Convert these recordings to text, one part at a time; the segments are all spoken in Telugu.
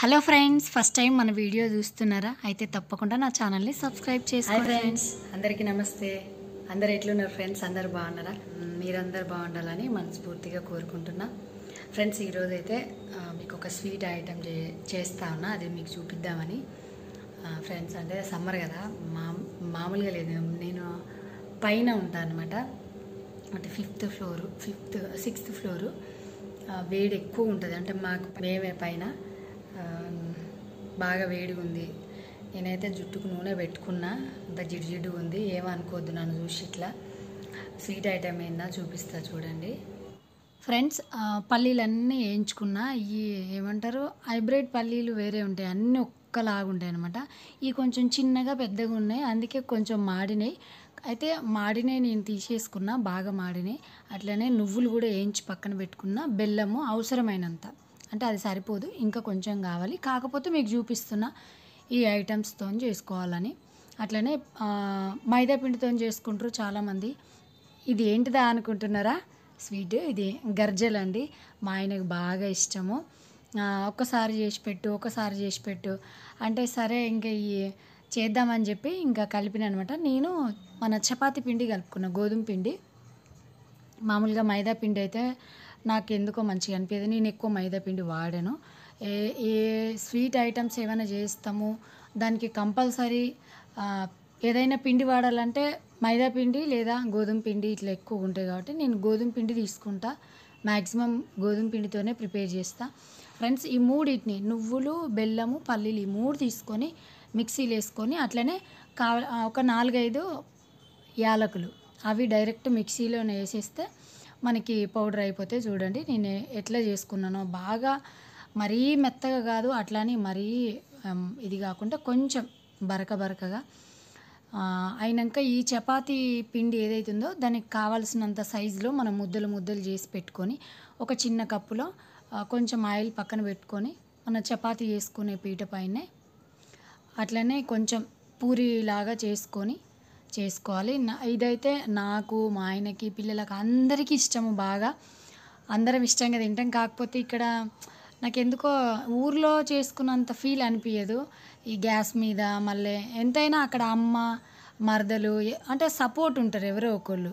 హలో ఫ్రెండ్స్ ఫస్ట్ టైం మన వీడియో చూస్తున్నారా అయితే తప్పకుండా నా ఛానల్ని సబ్స్క్రైబ్ చేసుకోండి ఫ్రెండ్స్ అందరికీ నమస్తే అందరు ఎట్లున్నారు ఫ్రెండ్స్ అందరు బాగున్నారా మీరందరు బాగుండాలని మనస్ఫూర్తిగా కోరుకుంటున్నా ఫ్రెండ్స్ ఈరోజు అయితే మీకు ఒక స్వీట్ ఐటెం చేస్తా ఉన్నా అది మీకు చూపిద్దామని ఫ్రెండ్స్ అంటే సమ్మర్ కదా మా మామూలుగా లేదు నేను పైన ఉంటాను అనమాట అంటే fifth floor fifth sixth floor వేడి ఎక్కువ ఉంటుంది అంటే మాకు మేమే పైన బాగా వేడి ఉంది నేనైతే జుట్టుకు నూనె పెట్టుకున్నా అంత జిడ్డు ఉంది ఏమనుకోవద్దు నన్ను చూసి ఇట్లా స్వీట్ ఐటమ్ ఏందా చూపిస్తా చూడండి ఫ్రెండ్స్ పల్లీలన్నీ వేయించుకున్నా ఈ ఏమంటారు హైబ్రిడ్ పల్లీలు వేరే ఉంటాయి అన్నీ ఒక్కలాగుంటాయి అనమాట ఇవి కొంచెం చిన్నగా పెద్దగా ఉన్నాయి అందుకే కొంచెం మాడినాయి అయితే మాడినే నేను తీసేసుకున్నా బాగా మాడినాయి అట్లనే నువ్వులు కూడా వేయించి పక్కన పెట్టుకున్నా బెల్లము అవసరమైనంత అంటే అది సరిపోదు ఇంకా కొంచెం కావాలి కాకపోతే మీకు చూపిస్తున్న ఈ ఐటమ్స్తో చేసుకోవాలని అట్లనే మైదా పిండితో చేసుకుంటారు చాలామంది ఇది ఏంటిదా అనుకుంటున్నారా స్వీట్ ఇది గర్జలు అండి మా ఆయనకు బాగా ఇష్టము ఒక్కసారి చేసి పెట్టు ఒక్కసారి చేసి పెట్టు అంటే సరే ఇంకా ఈ చేద్దామని చెప్పి ఇంకా కలిపిన అనమాట నేను మన చపాతి పిండి కలుపుకున్న గోధుమ పిండి మామూలుగా మైదా పిండి అయితే నాకు ఎందుకో మంచిగా అనిపించదు నేను ఎక్కువ మైదా పిండి వాడాను ఏ ఏ స్వీట్ ఐటమ్స్ ఏమైనా చేస్తాము దానికి కంపల్సరీ ఏదైనా పిండి వాడాలంటే మైదా పిండి లేదా గోధుమ పిండి ఇట్లా ఎక్కువ ఉంటాయి కాబట్టి నేను గోధుమ పిండి తీసుకుంటా మ్యాక్సిమం గోధుమ పిండితోనే ప్రిపేర్ చేస్తా ఫ్రెండ్స్ ఈ మూడింటిని నువ్వులు బెల్లము పల్లీలు ఈ మూడు తీసుకొని మిక్సీలు వేసుకొని అట్లనే కావ ఒక నాలుగైదు యాలకులు అవి డైరెక్ట్ మిక్సీలోనే వేసేస్తే మనకి పౌడర్ అయిపోతే చూడండి నేను ఎట్లా చేసుకున్నానో బాగా మరీ మెత్తగా కాదు అట్లానే మరీ ఇది కాకుండా కొంచెం బరక బరకగా అయినాక ఈ చపాతీ పిండి ఏదైతుందో దానికి కావాల్సినంత సైజులో మనం ముద్దలు ముద్దలు చేసి పెట్టుకొని ఒక చిన్న కప్పులో కొంచెం ఆయిల్ పక్కన పెట్టుకొని మన చపాతీ చేసుకునే పీట పైనే అట్లనే కొంచెం పూరిలాగా చేసుకొని చేసుకోవాలి నా ఇదైతే నాకు మా ఆయనకి పిల్లలకు అందరికీ ఇష్టము బాగా అందరం ఇష్టంగా తింటాం కాకపోతే ఇక్కడ నాకు ఎందుకో ఊర్లో చేసుకున్నంత ఫీల్ అనిపించదు ఈ గ్యాస్ మీద మళ్ళీ ఎంతైనా అక్కడ అమ్మ మరదలు అంటే సపోర్ట్ ఉంటారు ఎవరో ఒకళ్ళు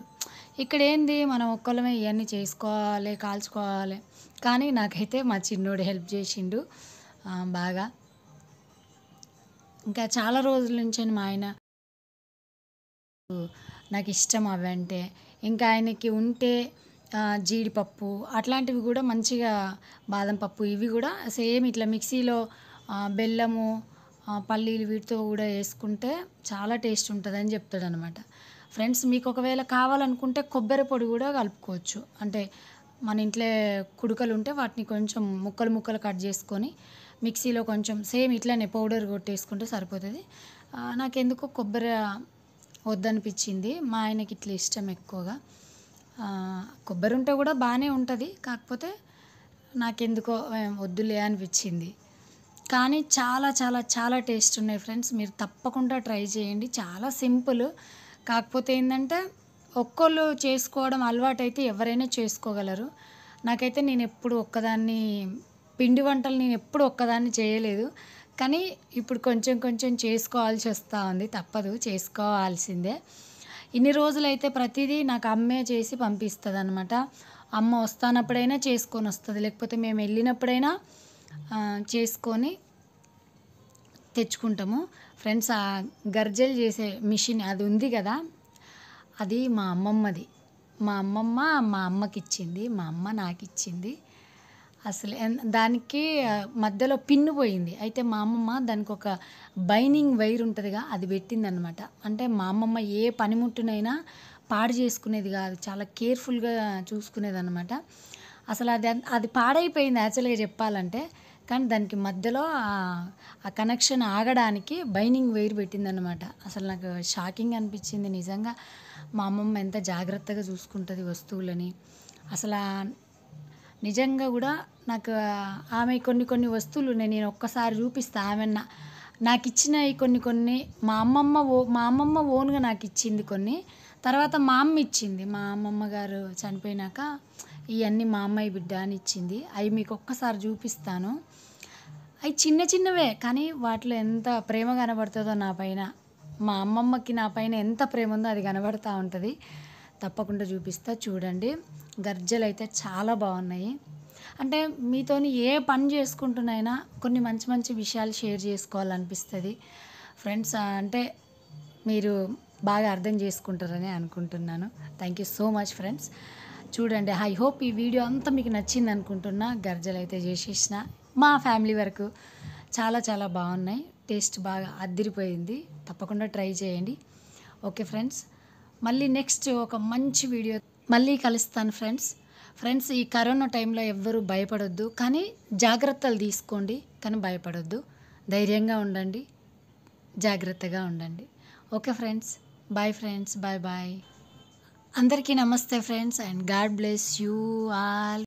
ఇక్కడ ఏంది మనం ఒక్కళ్ళమే ఇవన్నీ చేసుకోవాలి కాల్చుకోవాలి కానీ నాకైతే మా చిన్నోడు హెల్ప్ చేసిండు బాగా ఇంకా చాలా రోజుల నుంచి మా ఆయన నాకు ఇష్టం అవి అంటే ఇంకా ఆయనకి ఉంటే జీడిపప్పు అట్లాంటివి కూడా మంచిగా బాదం పప్పు ఇవి కూడా సేమ్ ఇట్లా మిక్సీలో బెల్లము పల్లీలు వీటితో కూడా వేసుకుంటే చాలా టేస్ట్ ఉంటుందని చెప్తాడు అనమాట ఫ్రెండ్స్ మీకు ఒకవేళ కావాలనుకుంటే కొబ్బరి పొడి కూడా కలుపుకోవచ్చు అంటే మన ఇంట్లో కుడుకలు ఉంటే వాటిని కొంచెం ముక్కలు ముక్కలు కట్ చేసుకొని మిక్సీలో కొంచెం సేమ్ ఇట్లనే పౌడర్ కొట్టేసుకుంటే సరిపోతుంది నాకెందుకు కొబ్బరి వద్దనిపించింది మా ఆయనకి ఇట్లా ఇష్టం ఎక్కువగా కొబ్బరి ఉంటే కూడా బాగానే ఉంటుంది కాకపోతే నాకెందుకో వద్దులే అనిపించింది కానీ చాలా చాలా చాలా టేస్ట్ ఉన్నాయి ఫ్రెండ్స్ మీరు తప్పకుండా ట్రై చేయండి చాలా సింపుల్ కాకపోతే ఏంటంటే ఒక్కళ్ళు చేసుకోవడం అలవాటైతే ఎవరైనా చేసుకోగలరు నాకైతే నేను ఎప్పుడు ఒక్కదాన్ని పిండి వంటలు నేను ఎప్పుడు ఒక్కదాన్ని చేయలేదు కానీ ఇప్పుడు కొంచెం కొంచెం చేసుకోవాల్సి వస్తూ ఉంది తప్పదు చేసుకోవాల్సిందే ఇన్ని రోజులైతే ప్రతిదీ నాకు అమ్మే చేసి పంపిస్తుంది అనమాట అమ్మ వస్తానప్పుడైనా చేసుకొని వస్తుంది లేకపోతే మేము వెళ్ళినప్పుడైనా చేసుకొని తెచ్చుకుంటాము ఫ్రెండ్స్ ఆ గర్జలు చేసే మిషన్ అది ఉంది కదా అది మా అమ్మమ్మది మా అమ్మమ్మ మా అమ్మకి ఇచ్చింది మా అమ్మ నాకు ఇచ్చింది అసలు దానికి మధ్యలో పిన్ను పోయింది అయితే మా అమ్మమ్మ దానికి ఒక బైనింగ్ వైర్ ఉంటుందిగా అది పెట్టిందనమాట అంటే మా అమ్మమ్మ ఏ పనిముట్టునైనా పాడు చేసుకునేది కాదు చాలా కేర్ఫుల్గా చూసుకునేది అనమాట అసలు అది అది పాడైపోయింది యాక్చువల్గా చెప్పాలంటే కానీ దానికి మధ్యలో ఆ కనెక్షన్ ఆగడానికి బైనింగ్ వైర్ పెట్టిందనమాట అసలు నాకు షాకింగ్ అనిపించింది నిజంగా మా అమ్మమ్మ ఎంత జాగ్రత్తగా చూసుకుంటుంది వస్తువులని అసలు నిజంగా కూడా నాకు ఆమె కొన్ని కొన్ని వస్తువులు నేను ఒక్కసారి చూపిస్తాను ఆమెన్న నాకు ఈ కొన్ని కొన్ని మా అమ్మమ్మ ఓ మా అమ్మమ్మ ఓన్గా నాకు ఇచ్చింది కొన్ని తర్వాత మా అమ్మ ఇచ్చింది మా అమ్మమ్మ గారు చనిపోయినాక ఇవన్నీ మా అమ్మాయి బిడ్డ అని ఇచ్చింది అవి మీకు ఒక్కసారి చూపిస్తాను అవి చిన్న చిన్నవే కానీ వాటిలో ఎంత ప్రేమ కనబడుతుందో నా పైన మా అమ్మమ్మకి నా పైన ఎంత ప్రేమ ఉందో అది కనబడుతూ ఉంటుంది తప్పకుండా చూపిస్తా చూడండి గర్జలు అయితే చాలా బాగున్నాయి అంటే మీతో ఏ పని చేసుకుంటున్నైనా కొన్ని మంచి మంచి విషయాలు షేర్ చేసుకోవాలనిపిస్తుంది ఫ్రెండ్స్ అంటే మీరు బాగా అర్థం చేసుకుంటారని అనుకుంటున్నాను thank you so much friends చూడండి ఐ హోప్ ఈ వీడియో అంతా మీకు నచ్చింది అనుకుంటున్నా గర్జలు అయితే చేసేసిన మా ఫ్యామిలీ వరకు చాలా చాలా బాగున్నాయి టేస్ట్ బాగా అద్దిరిపోయింది తప్పకుండా ట్రై చేయండి ఓకే ఫ్రెండ్స్ మళ్ళీ నెక్స్ట్ ఒక మంచి వీడియో మళ్ళీ కలుస్తాను ఫ్రెండ్స్ ఫ్రెండ్స్ ఈ కరోనా టైంలో ఎవ్వరూ భయపడొద్దు కానీ జాగ్రత్తలు తీసుకోండి కానీ భయపడొద్దు ధైర్యంగా ఉండండి జాగ్రత్తగా ఉండండి okay friends bye friends bye bye అందరికీ నమస్తే friends and God bless you all